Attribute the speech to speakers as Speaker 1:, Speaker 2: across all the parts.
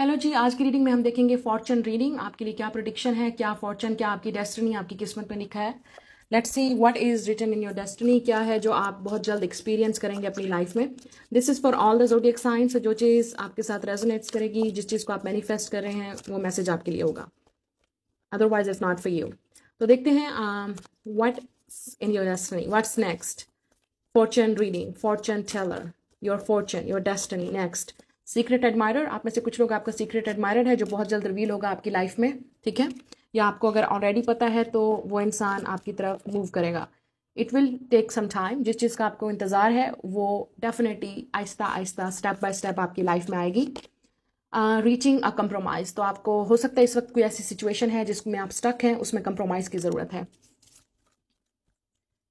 Speaker 1: hello जी आज की reading में हम देखेंगे फॉर्चून रीडिंग आपके लिए क्या प्रोडिक्शन है क्या फॉर्चून क्या आपकी डेस्टिनी आपकी किस्मत में लिखा है let see what is written in your destiny क्या है जो आप बहुत जल्द एक्सपीरियंस करेंगे अपनी लाइफ में this is for all the zodiac signs जो चीज़ आपके साथ रेजोनेट्स करेगी जिस चीज़ को आप मैनिफेस्ट कर रहे हैं वो मैसेज आपके लिए होगा otherwise is not for you तो देखते हैं what in your destiny what's next fortune reading fortune teller your fortune your destiny next secret admirer आप में से कुछ लोग आपका सीक्रेट एडमायर है जो बहुत जल्द रिवील होगा आपकी लाइफ में ठीक है या आपको अगर ऑलरेडी पता है तो वो इंसान आपकी तरफ मूव करेगा it will take some time जिस चीज़ का आपको इंतज़ार है वो डेफिनेटली आहिस्ता आहिस्ता स्टेप बाय स्टेप आपकी लाइफ में आएगी रीचिंग अ कम्प्रोमाइज़ तो आपको हो सकता है इस वक्त कोई ऐसी सिचुएशन है जिसमें आप स्टक हैं उसमें कम्प्रोमाइज़ की ज़रूरत है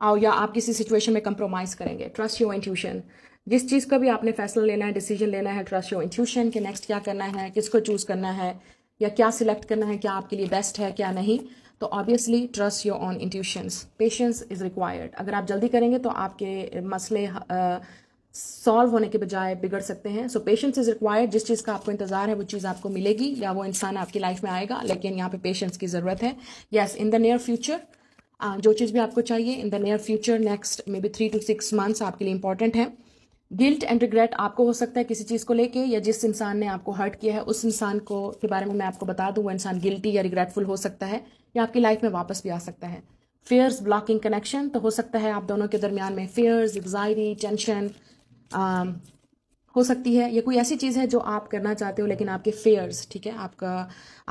Speaker 1: आओ या आप किसी सिचुएशन में कम्प्रोमाइज़ करेंगे ट्रस्ट योर इंट्यूशन जिस चीज़ का भी आपने फैसला लेना है डिसीजन लेना है ट्रस्ट योर इंट्यूशन के नेक्स्ट क्या करना है किसको चूज़ करना है या क्या सिलेक्ट करना है क्या आपके लिए बेस्ट है क्या नहीं तो obviously trust your own intuitions patience is required अगर आप जल्दी करेंगे तो आपके मसले सॉल्व होने के बजाय बिगड़ सकते हैं सो पेशेंस इज़ रिक्वायर्ड जिस चीज़ का आपको इंतजार है वो चीज़ आपको मिलेगी या वो इंसान आपकी लाइफ में आएगा लेकिन यहाँ पे पेशेंस की ज़रूरत है yes in the near future जो चीज़ भी आपको चाहिए in the near future next maybe three two six months आपके लिए इंपॉर्टेंट है गिल्ट एंड रिग्रेट आपको हो सकता है किसी चीज़ को लेके या जिस इंसान ने आपको हर्ट किया है उस इंसान को के बारे में मैं आपको बता दूं वो इंसान गिल्टी या रिग्रेटफुल हो सकता है या आपकी लाइफ में वापस भी आ सकता है फेयर्स ब्लॉकिंग कनेक्शन तो हो सकता है आप दोनों के दरमियान में फेयर्स एग्जाइटी टेंशन हो सकती है या कोई ऐसी चीज़ है जो आप करना चाहते हो लेकिन आपके फेयर्स ठीक है आपका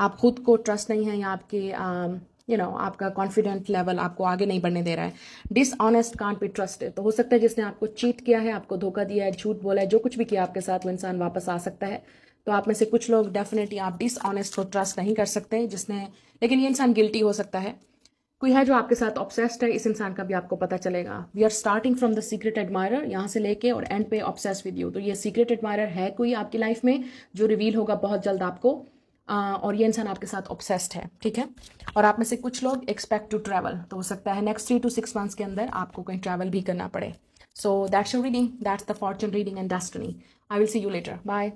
Speaker 1: आप खुद को ट्रस्ट नहीं है या आपके um, you you know know, आपका कॉन्फिडेंट लेवल आपको आगे नहीं बढ़ने दे रहा है डिसऑनेस्ट कांट बी ट्रस्टेड तो हो सकता है जिसने आपको चीट किया है आपको धोखा दिया है झूठ बोला है जो कुछ भी किया आपके साथ वो इंसान वापस आ सकता है तो आप में से कुछ लोग डेफिनेटली आप डिसऑनेस्ट को ट्रस्ट नहीं कर सकते जिसने लेकिन ये इंसान गिल्टी हो सकता है कोई है जो आपके साथ ऑब्सेस्ड है इस इंसान का भी आपको पता चलेगा we are starting from the secret admirer यहाँ से लेके और एंड पे ऑब्सेस विद यू तो ये सीक्रेट एडमायर है कोई आपकी लाइफ में जो रिवील होगा बहुत जल्द आपको और ये इंसान आपके साथ ऑब्सेस्ड है ठीक है और आप में से कुछ लोग एक्सपेक्ट टू ट्रैवल तो हो सकता है next three two six months के अंदर आपको कहीं ट्रैवल भी करना पड़े so that's your reading that's the fortune reading and destiny I will see you later bye